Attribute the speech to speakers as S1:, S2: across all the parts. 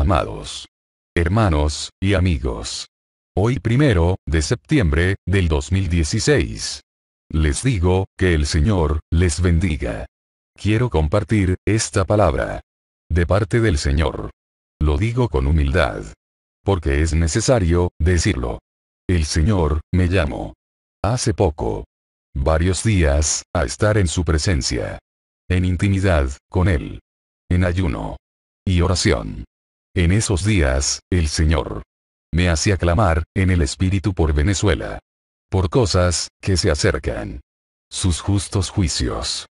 S1: Amados. Hermanos, y amigos. Hoy primero, de septiembre, del 2016. Les digo, que el Señor, les bendiga. Quiero compartir, esta palabra. De parte del Señor. Lo digo con humildad. Porque es necesario, decirlo. El Señor, me llamó. Hace poco. Varios días, a estar en su presencia. En intimidad, con Él. En ayuno. Y oración. En esos días, el Señor me hacía clamar, en el espíritu por Venezuela. Por cosas, que se acercan. Sus justos juicios.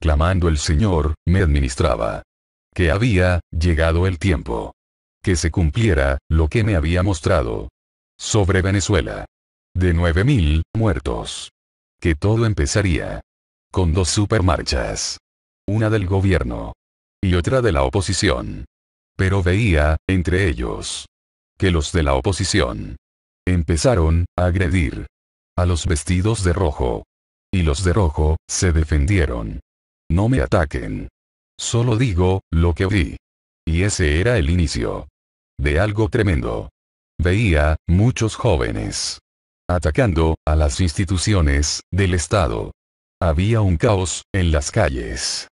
S1: Clamando el Señor, me administraba. Que había, llegado el tiempo. Que se cumpliera, lo que me había mostrado. Sobre Venezuela. De mil, muertos. Que todo empezaría. Con dos supermarchas. Una del gobierno. Y otra de la oposición pero veía, entre ellos, que los de la oposición empezaron a agredir a los vestidos de rojo. Y los de rojo, se defendieron. No me ataquen. Solo digo, lo que vi. Y ese era el inicio. De algo tremendo. Veía, muchos jóvenes. Atacando, a las instituciones, del Estado. Había un caos, en las calles.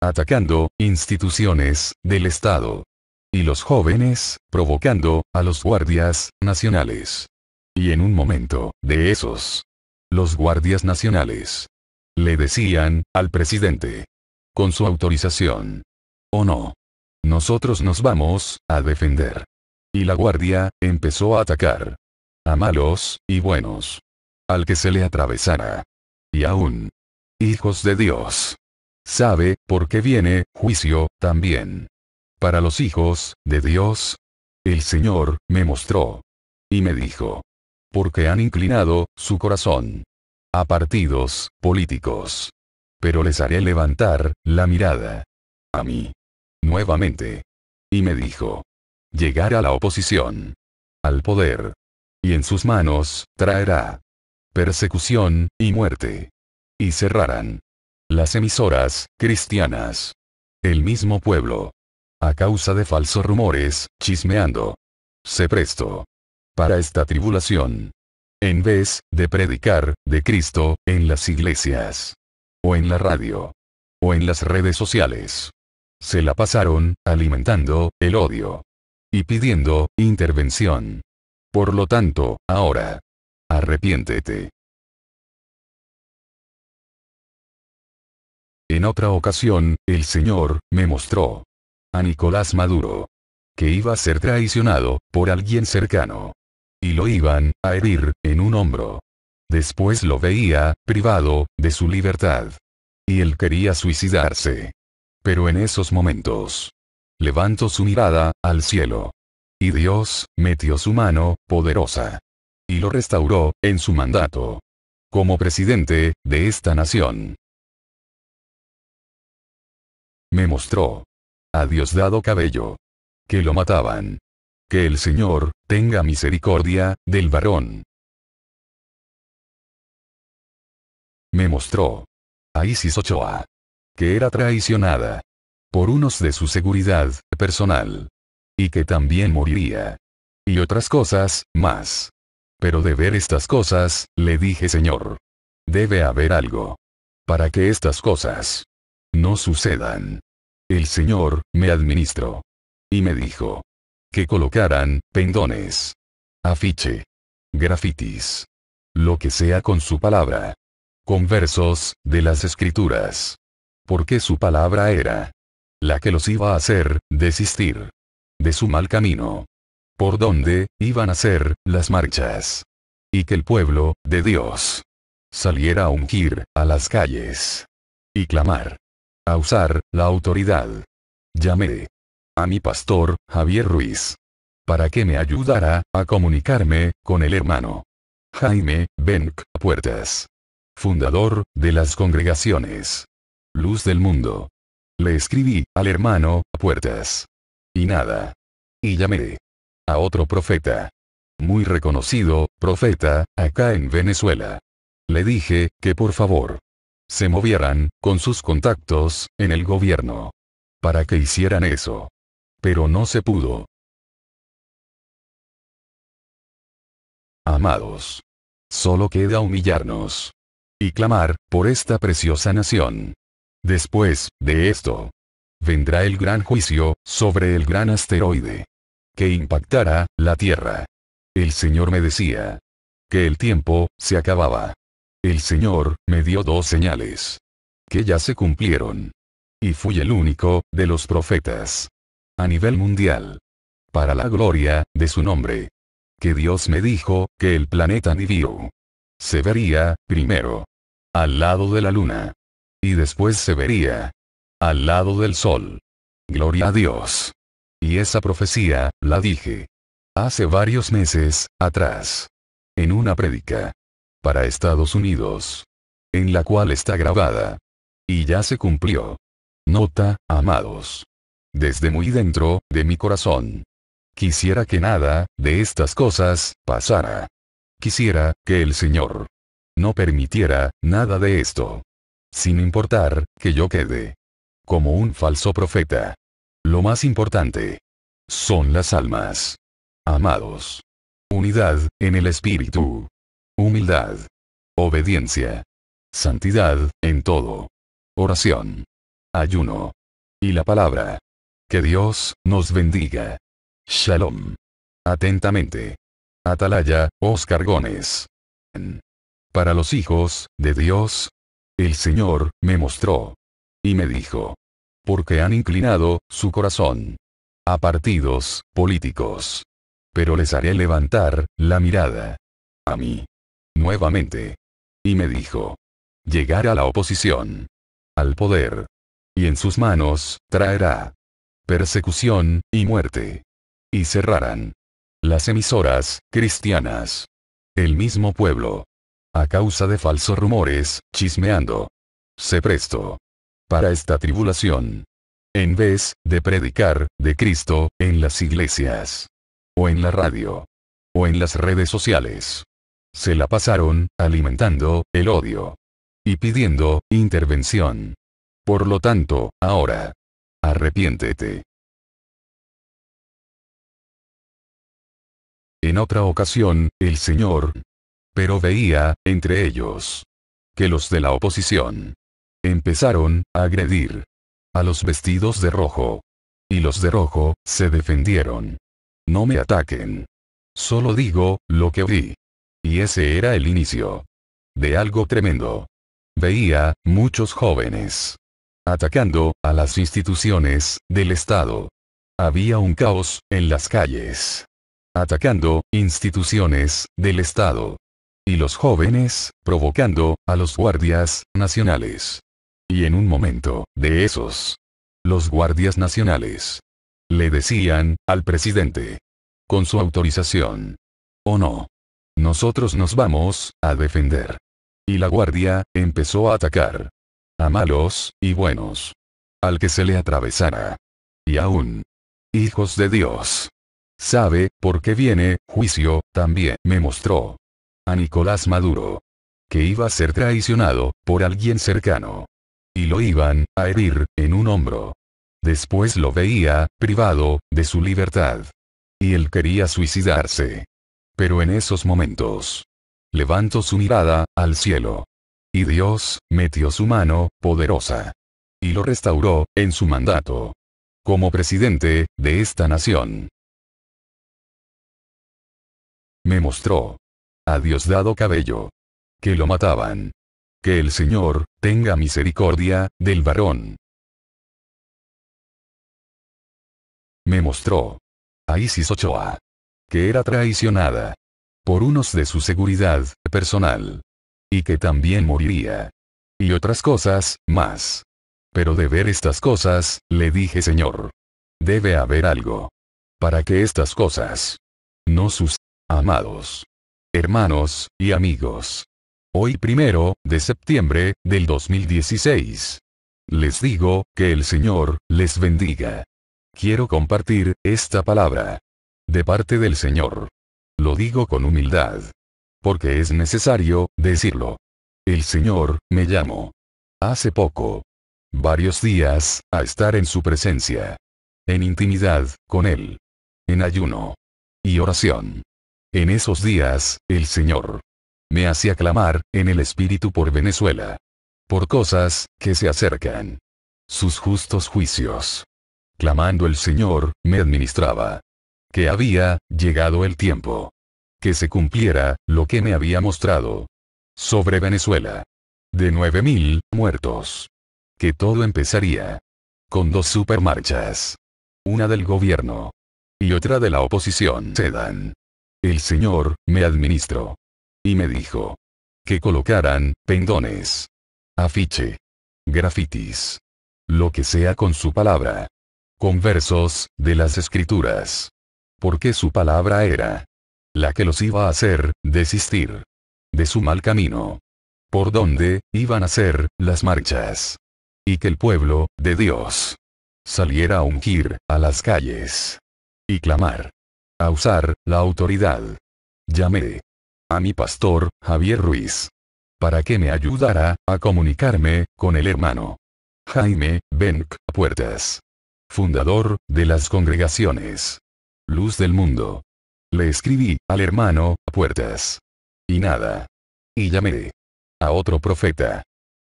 S1: Atacando, instituciones, del Estado y los jóvenes, provocando, a los guardias, nacionales. Y en un momento, de esos, los guardias nacionales, le decían, al presidente, con su autorización, o no, nosotros nos vamos, a defender. Y la guardia, empezó a atacar. A malos, y buenos. Al que se le atravesara. Y aún. Hijos de Dios. Sabe, por qué viene, juicio, también para los hijos de Dios? El Señor me mostró. Y me dijo. Porque han inclinado su corazón a partidos políticos. Pero les haré levantar la mirada a mí. Nuevamente. Y me dijo. Llegar a la oposición. Al poder. Y en sus manos, traerá persecución y muerte. Y cerrarán las emisoras cristianas. El mismo pueblo a causa de falsos rumores, chismeando. Se prestó. Para esta tribulación. En vez, de predicar, de Cristo, en las iglesias. O en la radio. O en las redes sociales. Se la pasaron, alimentando, el odio. Y pidiendo, intervención. Por lo tanto, ahora.
S2: Arrepiéntete.
S1: En otra ocasión, el Señor, me mostró a Nicolás Maduro. Que iba a ser traicionado, por alguien cercano. Y lo iban, a herir, en un hombro. Después lo veía, privado, de su libertad. Y él quería suicidarse. Pero en esos momentos. Levantó su mirada, al cielo. Y Dios, metió su mano, poderosa. Y lo restauró, en su mandato. Como presidente, de esta nación.
S2: Me mostró a dado Cabello. Que lo mataban. Que el Señor, tenga misericordia, del varón. Me mostró. A Isis Ochoa.
S1: Que era traicionada. Por unos de su seguridad, personal. Y que también moriría. Y otras cosas, más. Pero de ver estas cosas, le dije Señor. Debe haber algo. Para que estas cosas no sucedan. El Señor, me administró. Y me dijo. Que colocaran, pendones. Afiche. Grafitis. Lo que sea con su palabra. Con versos, de las escrituras. Porque su palabra era. La que los iba a hacer, desistir. De su mal camino. Por donde, iban a ser, las marchas. Y que el pueblo, de Dios. Saliera a ungir, a las calles. Y clamar a usar la autoridad. Llamé a mi pastor, Javier Ruiz. Para que me ayudara a comunicarme con el hermano Jaime Benk, Puertas. Fundador de las congregaciones Luz del Mundo. Le escribí al hermano Puertas. Y nada. Y llamé a otro profeta. Muy reconocido, profeta, acá en Venezuela. Le dije, que por favor, se movieran, con sus contactos, en el gobierno. Para que hicieran eso. Pero no se pudo.
S2: Amados.
S1: Solo queda humillarnos. Y clamar, por esta preciosa nación. Después, de esto. Vendrá el gran juicio, sobre el gran asteroide. Que impactará, la Tierra. El Señor me decía. Que el tiempo, se acababa. El Señor, me dio dos señales. Que ya se cumplieron. Y fui el único, de los profetas. A nivel mundial. Para la gloria, de su nombre. Que Dios me dijo, que el planeta Nibiru. Se vería, primero. Al lado de la luna. Y después se vería. Al lado del sol. Gloria a Dios. Y esa profecía, la dije. Hace varios meses, atrás. En una prédica para Estados Unidos. En la cual está grabada. Y ya se cumplió. Nota, amados. Desde muy dentro, de mi corazón. Quisiera que nada, de estas cosas, pasara. Quisiera, que el Señor. No permitiera, nada de esto. Sin importar, que yo quede. Como un falso profeta. Lo más importante. Son las almas. Amados. Unidad, en el espíritu humildad, obediencia, santidad, en todo, oración, ayuno y la palabra. Que Dios nos bendiga. Shalom. Atentamente. Atalaya, Oscar Gómez. Para los hijos de Dios. El Señor me mostró. Y me dijo. Porque han inclinado su corazón a partidos políticos. Pero les haré levantar la mirada. A mí. Nuevamente. Y me dijo. Llegar a la oposición. Al poder. Y en sus manos, traerá. Persecución, y muerte. Y cerrarán. Las emisoras, cristianas. El mismo pueblo. A causa de falsos rumores, chismeando. Se presto. Para esta tribulación. En vez, de predicar, de Cristo, en las iglesias. O en la radio. O en las redes sociales se la pasaron, alimentando, el odio. Y pidiendo, intervención.
S2: Por lo tanto, ahora. Arrepiéntete. En otra ocasión, el Señor. Pero
S1: veía, entre ellos. Que los de la oposición. Empezaron, a agredir. A los vestidos de rojo. Y los de rojo, se defendieron. No me ataquen. Solo digo, lo que vi. Y ese era el inicio. De algo tremendo. Veía, muchos jóvenes. Atacando, a las instituciones, del Estado. Había un caos, en las calles. Atacando, instituciones, del Estado. Y los jóvenes, provocando, a los guardias, nacionales. Y en un momento, de esos. Los guardias nacionales. Le decían, al presidente. Con su autorización. ¿O no? Nosotros nos vamos, a defender. Y la guardia, empezó a atacar. A malos, y buenos. Al que se le atravesara. Y aún. Hijos de Dios. Sabe, por qué viene, juicio, también me mostró. A Nicolás Maduro. Que iba a ser traicionado, por alguien cercano. Y lo iban, a herir, en un hombro. Después lo veía, privado, de su libertad. Y él quería suicidarse. Pero en esos momentos, levantó su mirada, al cielo. Y Dios, metió su mano, poderosa. Y lo restauró, en su mandato. Como presidente, de esta nación.
S2: Me mostró. A Dios dado Cabello. Que lo mataban. Que el Señor, tenga misericordia, del varón. Me mostró.
S1: A Isis Ochoa que era traicionada por unos de su seguridad personal y que también moriría. Y otras cosas, más. Pero de ver estas cosas, le dije Señor. Debe haber algo. Para que estas cosas. No sus amados. Hermanos, y amigos. Hoy primero, de septiembre, del 2016. Les digo, que el Señor, les bendiga. Quiero compartir, esta palabra de parte del Señor. Lo digo con humildad. Porque es necesario, decirlo. El Señor, me llamó. Hace poco. Varios días, a estar en su presencia. En intimidad, con Él. En ayuno. Y oración. En esos días, el Señor. Me hacía clamar, en el Espíritu por Venezuela. Por cosas, que se acercan. Sus justos juicios. Clamando el Señor, me administraba que había llegado el tiempo. Que se cumpliera lo que me había mostrado. Sobre Venezuela. De 9.000 muertos. Que todo empezaría. Con dos supermarchas. Una del gobierno. Y otra de la oposición. dan El señor, me administró. Y me dijo. Que colocaran, pendones. Afiche. Grafitis. Lo que sea con su palabra. Con versos, de las escrituras. Porque su palabra era la que los iba a hacer desistir de su mal camino. Por donde iban a ser las marchas. Y que el pueblo de Dios saliera a ungir a las calles y clamar a usar la autoridad. Llamé a mi pastor, Javier Ruiz, para que me ayudara a comunicarme con el hermano Jaime Benk Puertas, fundador de las congregaciones Luz del mundo. Le escribí, al hermano, a puertas. Y nada. Y llamé. A otro profeta.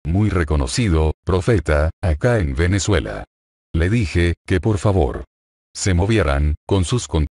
S1: Muy reconocido, profeta, acá en Venezuela. Le dije, que por favor. Se movieran, con sus
S2: contactos.